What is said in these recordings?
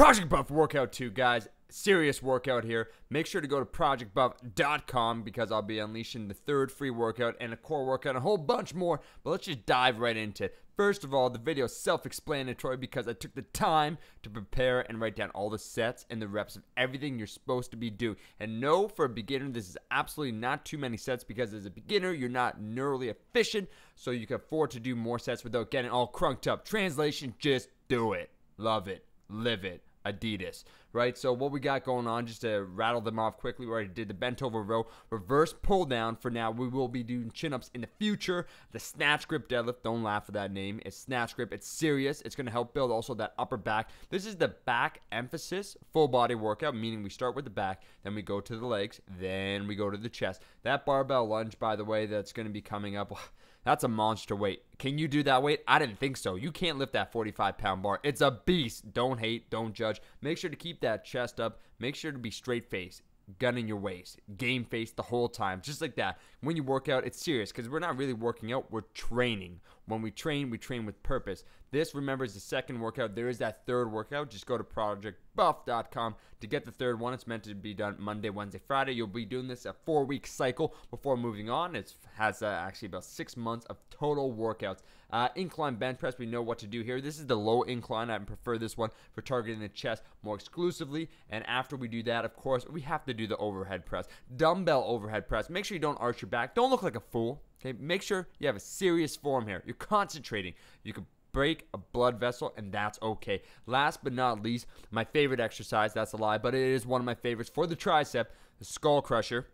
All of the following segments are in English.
Project Buff Workout 2, guys. Serious workout here. Make sure to go to projectbuff.com because I'll be unleashing the third free workout and a core workout and a whole bunch more. But let's just dive right into it. First of all, the video is self-explanatory because I took the time to prepare and write down all the sets and the reps of everything you're supposed to be doing. And no, for a beginner, this is absolutely not too many sets because as a beginner, you're not neurally efficient, so you can afford to do more sets without getting all crunked up. Translation, just do it. Love it. Live it. Adidas, right? So what we got going on, just to rattle them off quickly, we already did the bent over row, reverse pull down for now. We will be doing chin-ups in the future. The snatch grip deadlift, don't laugh at that name. It's snatch grip. It's serious. It's going to help build also that upper back. This is the back emphasis full body workout, meaning we start with the back, then we go to the legs, then we go to the chest. That barbell lunge, by the way, that's going to be coming up. That's a monster weight. Can you do that weight? I didn't think so. You can't lift that 45 pound bar. It's a beast. Don't hate, don't judge. Make sure to keep that chest up. Make sure to be straight face, gun in your waist, game face the whole time, just like that. When you work out, it's serious because we're not really working out, we're training. When we train, we train with purpose. This, remember, is the second workout. There is that third workout. Just go to projectbuff.com to get the third one. It's meant to be done Monday, Wednesday, Friday. You'll be doing this a four week cycle before moving on. It has uh, actually about six months of total workouts. Uh, incline bench press, we know what to do here. This is the low incline. I prefer this one for targeting the chest more exclusively. And after we do that, of course, we have to do the overhead press. Dumbbell overhead press. Make sure you don't arch your back. Don't look like a fool. Okay, make sure you have a serious form here. You're concentrating. You can break a blood vessel, and that's okay. Last but not least, my favorite exercise, that's a lie, but it is one of my favorites for the tricep, the skull crusher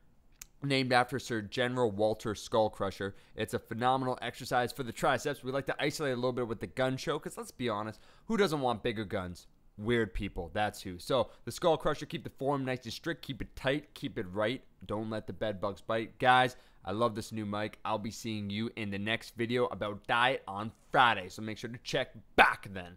named after Sir General Walter Skullcrusher. It's a phenomenal exercise for the triceps. We like to isolate a little bit with the gun show because let's be honest, who doesn't want bigger guns? Weird people, that's who. So the Skull Crusher, keep the form nice and strict, keep it tight, keep it right. Don't let the bed bugs bite. Guys, I love this new mic. I'll be seeing you in the next video about diet on Friday. So make sure to check back then.